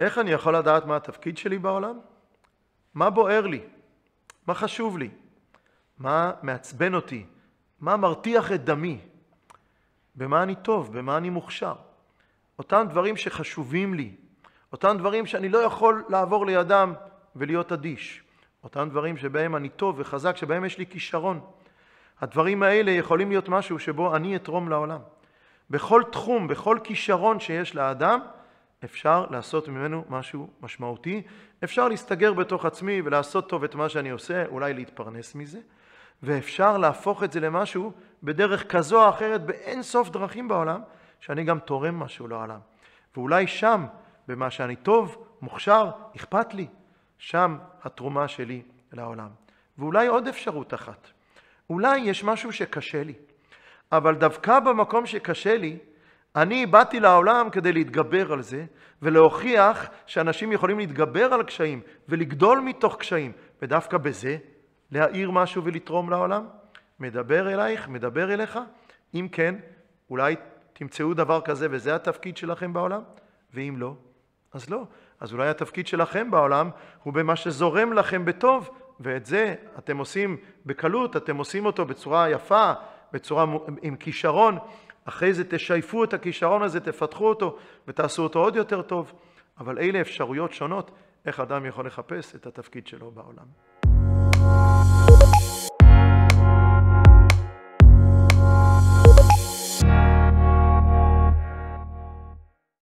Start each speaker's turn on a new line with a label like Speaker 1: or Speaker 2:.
Speaker 1: איך אני יכול לדעת מה התפקיד שלי בעולם? מה בוער לי? מה חשוב לי? מה מעצבן אותי? מה מרתיח את דמי? במה אני טוב? במה אני מוכשר? אותם דברים שחשובים לי, אותם דברים שאני לא יכול לעבור לידם ולהיות אדיש, אותם דברים שבהם אני טוב וחזק, שבהם יש לי כישרון. הדברים האלה יכולים להיות משהו שבו אני אתרום לעולם. בכל תחום, בכל כישרון שיש לאדם, אפשר לעשות ממנו משהו משמעותי, אפשר להסתגר בתוך עצמי ולעשות טוב את מה שאני עושה, אולי להתפרנס מזה, ואפשר להפוך את זה למשהו בדרך כזו או אחרת באין סוף דרכים בעולם, שאני גם תורם משהו לעולם. ואולי שם, במה שאני טוב, מוכשר, אכפת לי, שם התרומה שלי לעולם. ואולי עוד אפשרות אחת, אולי יש משהו שקשה לי, אבל דווקא במקום שקשה לי, אני באתי לעולם כדי להתגבר על זה ולהוכיח שאנשים יכולים להתגבר על קשיים ולגדול מתוך קשיים, ודווקא בזה להאיר משהו ולתרום לעולם. מדבר אלייך, מדבר אליך. אם כן, אולי תמצאו דבר כזה וזה התפקיד שלכם בעולם, ואם לא, אז לא. אז אולי התפקיד שלכם בעולם הוא במה שזורם לכם בטוב, ואת זה אתם עושים בקלות, אתם עושים אותו בצורה יפה, בצורה עם כישרון. אחרי זה תשייפו את הכישרון הזה, תפתחו אותו ותעשו אותו עוד יותר טוב, אבל אלה אפשרויות שונות איך אדם יכול לחפש את התפקיד שלו בעולם. Thank you